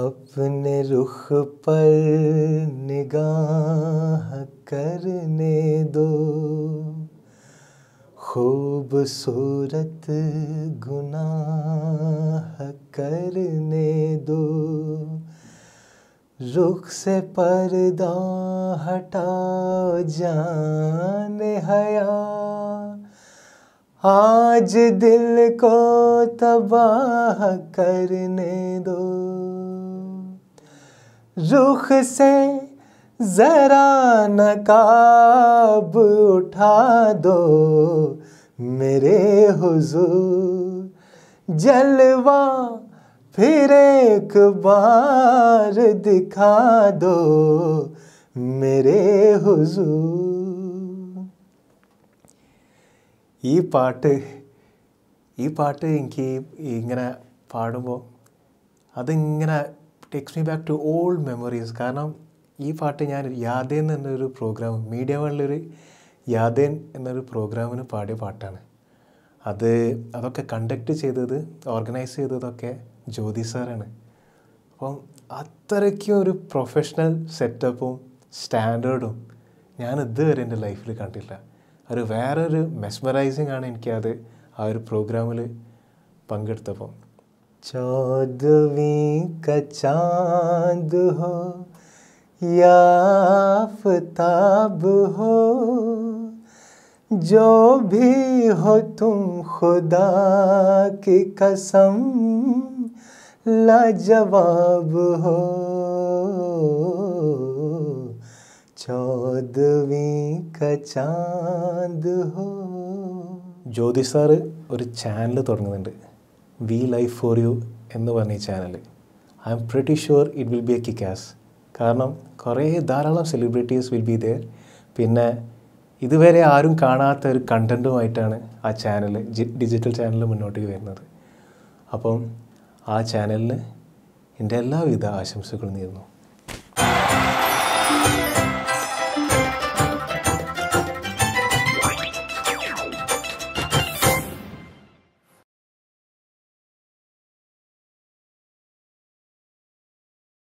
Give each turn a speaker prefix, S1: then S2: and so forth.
S1: अपने रुख पर निगाह करने दो खूबसूरत गुनाह करने दो रुख से पर्दा हटाओ जान हया आज दिल को तबाह करने दो रुख से जरा नकाब उठा दो मेरे हुजूर जलवा फिर एक बार दिखा दो मेरे हुजूर
S2: पाट ई पाट इंकी എനിക്ക് ഇങ്ങനെ പാടുമ്പോൾ takes me back to old memories കാരണം ഈ പാട്ട് ഞാൻ യാദേൻ എന്നൊരു പ്രോഗ്രാം മീഡിയ വണ്ണിലൊരു യാദേൻ എന്നൊരു പ്രോഗ്രാമിന് പാടിയ പാട്ടാണ് അത് അതൊക്കെ കണ്ടക്ട് ചെയ്തത് ഓർഗനൈസ് ചെയ്തതൊക്കെ ജ്യോതി സാറാണ് അപ്പം അത്രയ്ക്കും ഒരു പ്രൊഫഷണൽ സെറ്റപ്പും സ്റ്റാൻഡേർഡും ഞാൻ ഇതുവരെ എൻ്റെ ലൈഫിൽ കണ്ടില്ല ഒരു വേറൊരു മെസ്മറൈസിങ് ആണ് എനിക്കത് ആ ഒരു പ്രോഗ്രാമിൽ പങ്കെടുത്തപ്പം
S1: चौदवी का चांद हो या आफताब हो जो भी हो तुम खुदा की कसम लाजवाब हो ചൗദവി
S2: ചാന്ത് ഹോ ജ്യോതി സാറ് ഒരു ചാനൽ തുടങ്ങുന്നുണ്ട് വി ലൈഫ് ഫോർ യു എന്ന് പറഞ്ഞ channel I am pretty sure it will be a kickass കാരണം കുറേ ധാരാളം സെലിബ്രിറ്റീസ് വിൽ ബി ദയർ പിന്നെ ഇതുവരെ ആരും കാണാത്ത ഒരു കണ്ടൻറ്റുമായിട്ടാണ് ആ ചാനൽ ഡിജിറ്റൽ ചാനൽ മുന്നോട്ടേക്ക് വരുന്നത് അപ്പം ആ ചാനലിന് എൻ്റെ എല്ലാവിധ ആശംസകളും നേരുന്നു